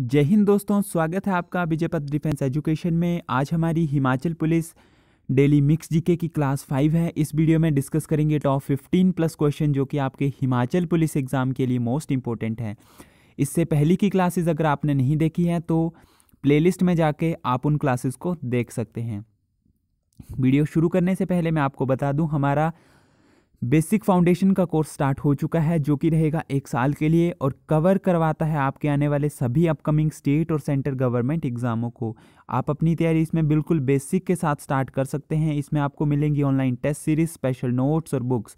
जय हिंद दोस्तों स्वागत है आपका विजयपथ डिफेंस एजुकेशन में आज हमारी Himachal police daily mix GK की क्लास फाइव है इस वीडियो में डिस्कस करेंगे टॉप फिफ्टीन प्लस क्वेश्चन जो कि आपके हिमाचल पुलिस एग्ज़ाम के लिए मोस्ट इम्पोर्टेंट है इससे पहले की क्लासेज अगर आपने नहीं देखी हैं तो प्लेलिस्ट में जाके आप उन क्लासेस को देख सकते हैं वीडियो शुरू करने से पहले मैं आपको बता दूं हमारा बेसिक फाउंडेशन का कोर्स स्टार्ट हो चुका है जो कि रहेगा एक साल के लिए और कवर करवाता है आपके आने वाले सभी अपकमिंग स्टेट और सेंटर गवर्नमेंट एग्ज़ामों को आप अपनी तैयारी इसमें बिल्कुल बेसिक के साथ स्टार्ट कर सकते हैं इसमें आपको मिलेंगी online test series special notes और बुक्स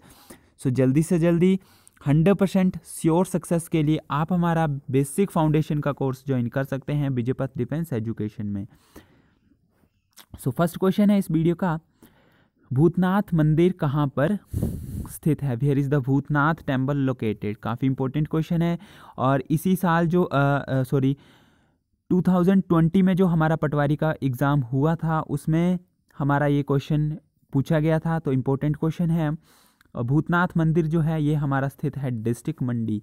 सो जल्दी से जल्दी हंड्रेड परसेंट श्योर सक्सेस के लिए आप हमारा बेसिक फाउंडेशन का कोर्स ज्वाइन कर सकते हैं विजयपथ डिफेंस एजुकेशन में सो फर्स्ट क्वेश्चन है इस वीडियो का भूतनाथ मंदिर कहाँ पर स्थित है where is the Bhootnath temple located काफ़ी इंपॉर्टेंट क्वेश्चन है और इसी साल जो सॉरी 2020 में जो हमारा पटवारी का एग्ज़ाम हुआ था उसमें हमारा ये क्वेश्चन पूछा गया था तो इम्पोर्टेंट क्वेश्चन है भूतनाथ मंदिर जो है ये हमारा स्थित है डिस्ट्रिक्ट मंडी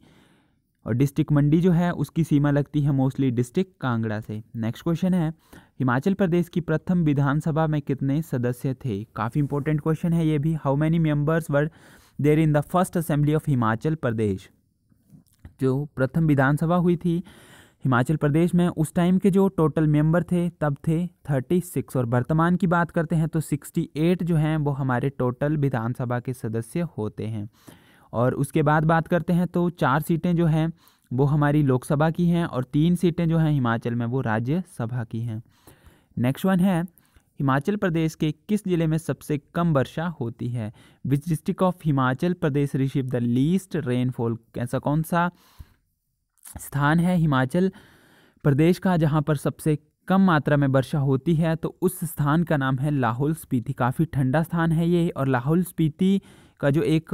और डिस्ट्रिक्ट मंडी जो है उसकी सीमा लगती है मोस्टली डिस्ट्रिक्ट कांगड़ा से नेक्स्ट क्वेश्चन है हिमाचल प्रदेश की प्रथम विधानसभा में कितने सदस्य थे काफ़ी इंपॉर्टेंट क्वेश्चन है ये भी how many members were there in the first assembly of Himachal Pradesh जो प्रथम विधानसभा हुई थी हिमाचल प्रदेश में उस टाइम के जो टोटल मेंबर थे तब थे थर्टी सिक्स और वर्तमान की बात करते हैं तो सिक्सटी एट जो हैं वो हमारे टोटल विधानसभा के सदस्य होते हैं और उसके बाद बात करते हैं तो चार सीटें जो हैं वो हमारी लोकसभा की हैं और तीन सीटें जो हैं हिमाचल में वो राज्यसभा की हैं नेक्स्ट वन है हिमाचल प्रदेश के किस ज़िले में सबसे कम वर्षा होती है which district of Himachal Pradesh receive the least rainfall ऐसा कौन सा स्थान है हिमाचल प्रदेश का जहाँ पर सबसे कम मात्रा में वर्षा होती है तो उस स्थान का नाम है लाहौल स्पीति काफ़ी ठंडा स्थान है ये और लाहौल स्पीति का जो एक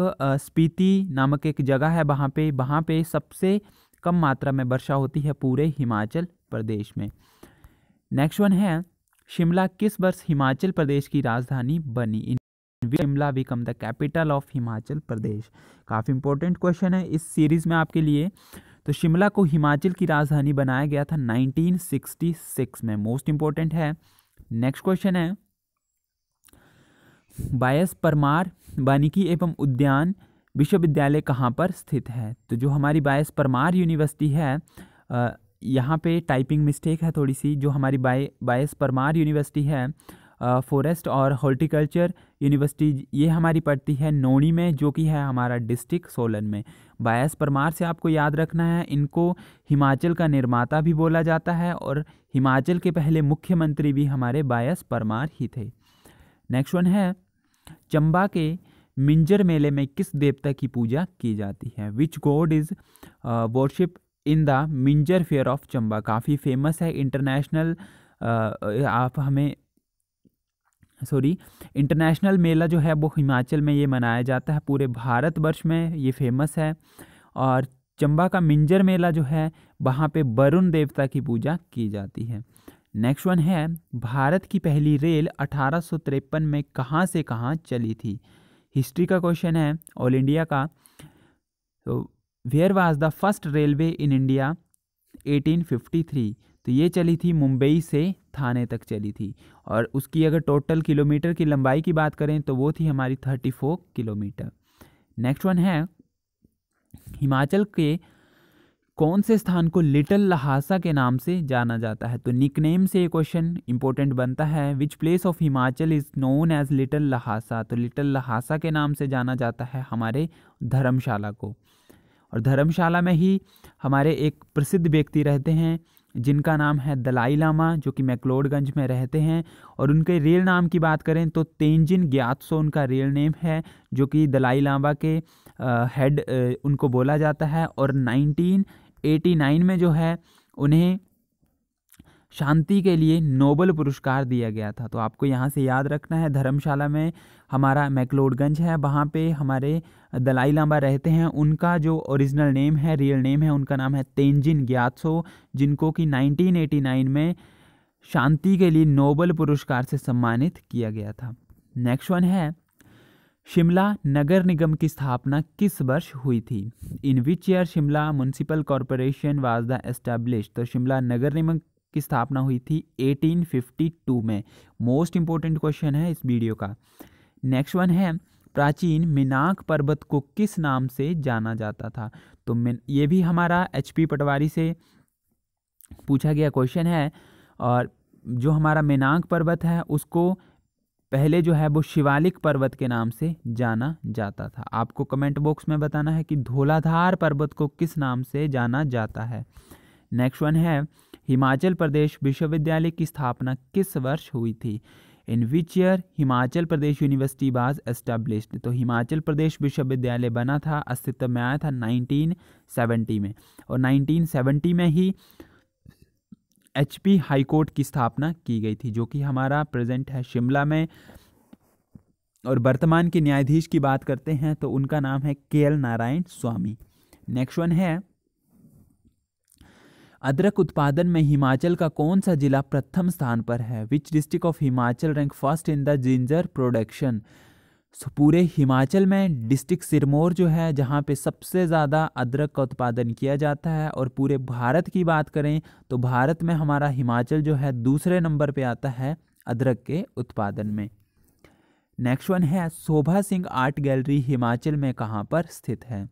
स्पीति नामक एक जगह है वहाँ पे वहाँ पे सबसे कम मात्रा में वर्षा होती है पूरे हिमाचल प्रदेश में नेक्स्ट वन है शिमला किस वर्ष हिमाचल प्रदेश की राजधानी बनी in Shimla become the capital of Himachal Pradesh काफ़ी इंपॉर्टेंट क्वेश्चन है इस सीरीज़ में आपके लिए तो शिमला को हिमाचल की राजधानी बनाया गया था 1966 में मोस्ट इंपॉर्टेंट है नेक्स्ट क्वेश्चन है बायस परमार वानिकी एवं उद्यान विश्वविद्यालय कहाँ पर स्थित है तो जो हमारी बायस परमार यूनिवर्सिटी है यहाँ पे टाइपिंग मिस्टेक है थोड़ी सी जो हमारी बाय बायस परमार यूनिवर्सिटी है फॉरेस्ट और हॉर्टिकल्चर यूनिवर्सिटी ये हमारी पड़ती है नोनी में जो कि है हमारा डिस्ट्रिक्ट सोलन में बायस परमार से आपको याद रखना है इनको हिमाचल का निर्माता भी बोला जाता है और हिमाचल के पहले मुख्यमंत्री भी हमारे बायस परमार ही थे नेक्स्ट वन है चंबा के मिंजर मेले में किस देवता की पूजा की जाती है which god is worship in the Minjar fair of Chamba काफ़ी फेमस है इंटरनेशनल आप हमें सॉरी इंटरनेशनल मेला जो है वो हिमाचल में ये मनाया जाता है पूरे भारतवर्ष में ये फेमस है और चंबा का मिंजर मेला जो है वहाँ पे वरुण देवता की पूजा की जाती है नेक्स्ट वन है भारत की पहली रेल अठारह में कहाँ से कहाँ चली थी हिस्ट्री का क्वेश्चन है ऑल इंडिया का तो where was the first railway in India 1853 तो ये चली थी मुंबई से थाने तक चली थी और उसकी अगर टोटल किलोमीटर की लंबाई की बात करें तो वो थी हमारी 34 किलोमीटर नेक्स्ट वन है हिमाचल के कौन से स्थान को लिटिल लहासा के नाम से जाना जाता है तो निकनेम से ये क्वेश्चन इंपॉर्टेंट बनता है which place of Himachal is known as little Lhasa तो लिटिल लहासा के नाम से जाना जाता है हमारे धर्मशाला को और धर्मशाला में ही हमारे एक प्रसिद्ध व्यक्ति रहते हैं जिनका नाम है दलाई लामा जो कि मैकलोडगंज में रहते हैं और उनके रियल नाम की बात करें तो तेंजिन ग्यातसो उनका रियल नेम है जो कि दलाई लामा के हेड उनको बोला जाता है और 1989 में जो है उन्हें शांति के लिए नोबल पुरस्कार दिया गया था तो आपको यहाँ से याद रखना है धर्मशाला में हमारा मैकलोडगंज है वहाँ पे हमारे दलाई लामा रहते हैं उनका जो ओरिजिनल नेम है रियल नेम है उनका नाम है तेंजिन ग्यात्सो जिनको कि 1989 में शांति के लिए नोबल पुरस्कार से सम्मानित किया गया था नेक्स्ट वन है शिमला नगर निगम की स्थापना किस वर्ष हुई थी in which year Shimla municipal corporation was the establish तो शिमला नगर निगम की स्थापना हुई थी 1852 में मोस्ट इंपॉर्टेंट क्वेश्चन है इस वीडियो का नेक्स्ट वन है प्राचीन मिनाक पर्वत को किस नाम से जाना जाता था तो ये भी हमारा एच पटवारी से पूछा गया क्वेश्चन है और जो हमारा मिनाक पर्वत है उसको पहले जो है वो शिवालिक पर्वत के नाम से जाना जाता था आपको कमेंट बॉक्स में बताना है कि धोलाधार पर्वत को किस नाम से जाना जाता है नेक्स्ट वन है हिमाचल प्रदेश विश्वविद्यालय की स्थापना किस वर्ष हुई थी in which year Himachal Pradesh university was establish तो हिमाचल प्रदेश विश्वविद्यालय बना था अस्तित्व में आया था 1970 में और 1970 में ही एच पी हाईकोर्ट की स्थापना की गई थी जो कि हमारा प्रेजेंट है शिमला में और वर्तमान के न्यायाधीश की बात करते हैं तो उनका नाम है K L Narayan Swami next one है अदरक उत्पादन में हिमाचल का कौन सा जिला प्रथम स्थान पर है which district of Himachal rank first in the ginger production so पूरे हिमाचल में डिस्ट्रिक्ट सिरमौर जो है जहाँ पे सबसे ज़्यादा अदरक का उत्पादन किया जाता है और पूरे भारत की बात करें तो भारत में हमारा हिमाचल जो है दूसरे नंबर पे आता है अदरक के उत्पादन में नेक्स्ट वन है शोभा सिंह आर्ट गैलरी हिमाचल में कहाँ पर स्थित है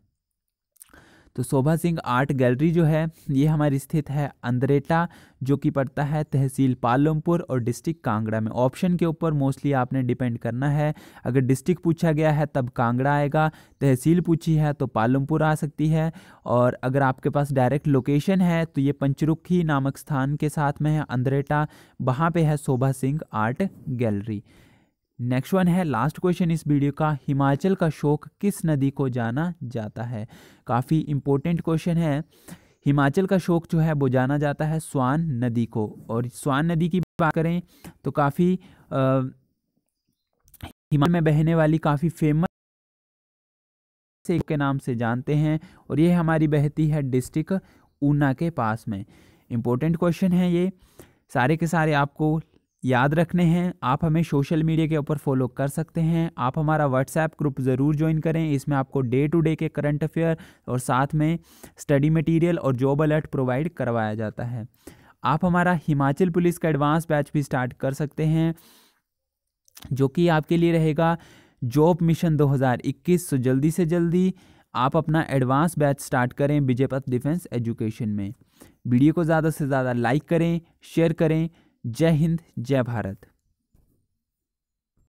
तो शोभा सिंह आर्ट गैलरी जो है ये हमारी स्थित है अंदरेटा जो कि पड़ता है तहसील पालमपुर और डिस्ट्रिक्ट कांगड़ा में ऑप्शन के ऊपर मोस्टली आपने डिपेंड करना है अगर डिस्ट्रिक्ट पूछा गया है तब कांगड़ा आएगा तहसील पूछी है तो पालमपुर आ सकती है और अगर आपके पास डायरेक्ट लोकेशन है तो ये पंचरुखी नामक स्थान के साथ में है अंदरेटा वहाँ पर है Shobha Singh art gallery next one है लास्ट क्वेश्चन इस वीडियो का हिमाचल का शोक किस नदी को जाना जाता है काफ़ी इंपॉर्टेंट क्वेश्चन है हिमाचल का शोक जो है वो जाना जाता है स्वान नदी को और स्वान नदी की बात करें तो काफ़ी हिमालय में बहने वाली काफ़ी फेमस के नाम से जानते हैं और ये हमारी बहती है डिस्ट्रिक्ट ऊना के पास में इम्पोर्टेंट क्वेश्चन है ये सारे के सारे आपको याद रखने हैं आप हमें सोशल मीडिया के ऊपर फॉलो कर सकते हैं आप हमारा व्हाट्सएप ग्रुप ज़रूर ज्वाइन करें इसमें आपको डे टू डे के करंट अफेयर और साथ में स्टडी मटेरियल और जॉब अलर्ट प्रोवाइड करवाया जाता है आप हमारा हिमाचल पुलिस का एडवांस बैच भी स्टार्ट कर सकते हैं जो कि आपके लिए रहेगा जॉब मिशन 2021 सो जल्दी से जल्दी आप अपना एडवांस बैच स्टार्ट करें विजयपथ डिफेंस एजुकेशन में वीडियो को ज़्यादा से ज़्यादा लाइक करें शेयर करें जय हिंद जय भारत